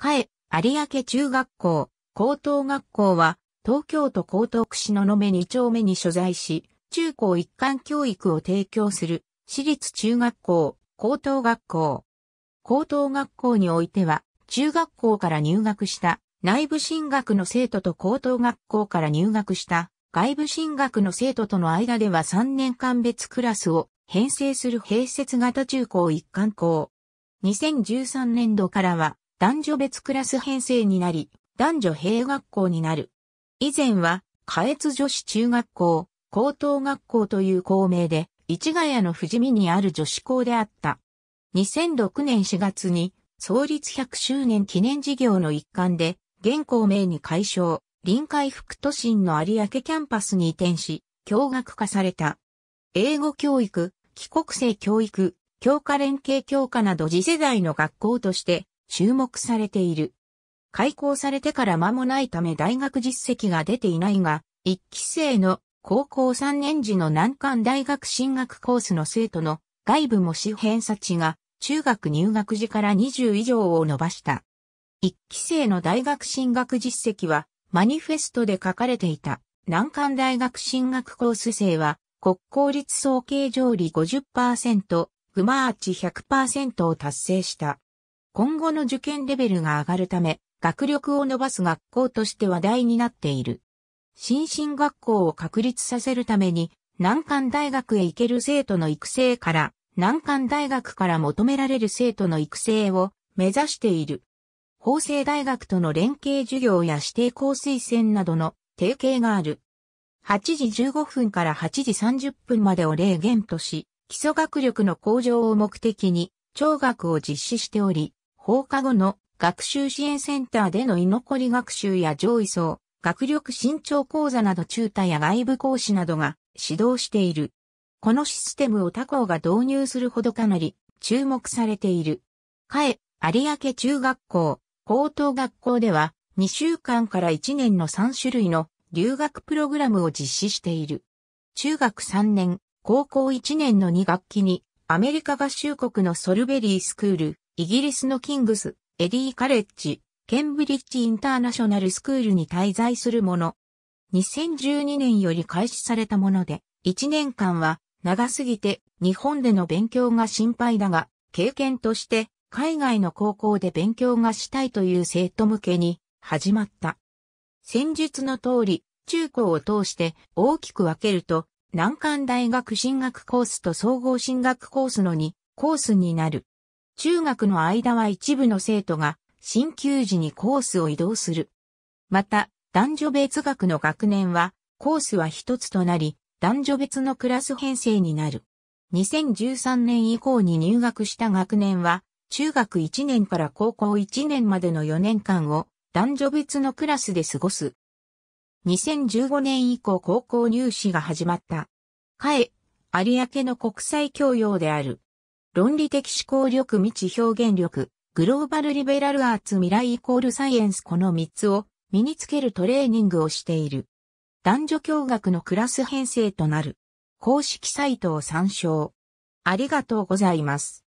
かえ、有明中学校、高等学校は、東京都江東区篠の目2丁目に所在し、中高一貫教育を提供する、私立中学校、高等学校。高等学校においては、中学校から入学した内部進学の生徒と高等学校から入学した外部進学の生徒との間では3年間別クラスを編成する併設型中高一貫校。2013年度からは男女別クラス編成になり、男女併学校になる。以前は、下越女子中学校、高等学校という校名で、市ヶ谷の富士見にある女子校であった。2006年4月に、創立100周年記念事業の一環で、現校名に解消、臨海副都心の有明キャンパスに移転し、共学化された。英語教育、帰国生教育、教科連携教科など次世代の学校として、注目されている。開校されてから間もないため大学実績が出ていないが、一期生の高校3年時の難関大学進学コースの生徒の外部模試偏差値が中学入学時から20以上を伸ばした。一期生の大学進学実績はマニフェストで書かれていた難関大学進学コース生は国公立総計上利50%、グマーチ100%を達成した。今後の受験レベルが上がるため、学力を伸ばす学校として話題になっている。新進学校を確立させるために、難関大学へ行ける生徒の育成から、難関大学から求められる生徒の育成を目指している。法政大学との連携授業や指定校推薦などの提携がある。8時15分から8時30分までを例言とし、基礎学力の向上を目的に、聴学を実施しており、放課後の学習支援センターでの居残り学習や上位層、学力伸長講座など中退や外部講師などが指導している。このシステムを他校が導入するほどかなり注目されている。かえ、有明中学校、高等学校では2週間から1年の3種類の留学プログラムを実施している。中学3年、高校1年の2学期にアメリカ合衆国のソルベリースクール、イギリスのキングス、エディーカレッジ、ケンブリッジインターナショナルスクールに滞在するもの。2012年より開始されたもので、1年間は長すぎて日本での勉強が心配だが、経験として海外の高校で勉強がしたいという生徒向けに始まった。戦術の通り、中高を通して大きく分けると、難関大学進学コースと総合進学コースの2コースになる。中学の間は一部の生徒が進級時にコースを移動する。また、男女別学の学年は、コースは一つとなり、男女別のクラス編成になる。2013年以降に入学した学年は、中学1年から高校1年までの4年間を男女別のクラスで過ごす。2015年以降高校入試が始まった。かえ、有明の国際教養である。論理的思考力未知表現力、グローバルリベラルアーツ未来イコールサイエンスこの3つを身につけるトレーニングをしている。男女共学のクラス編成となる。公式サイトを参照。ありがとうございます。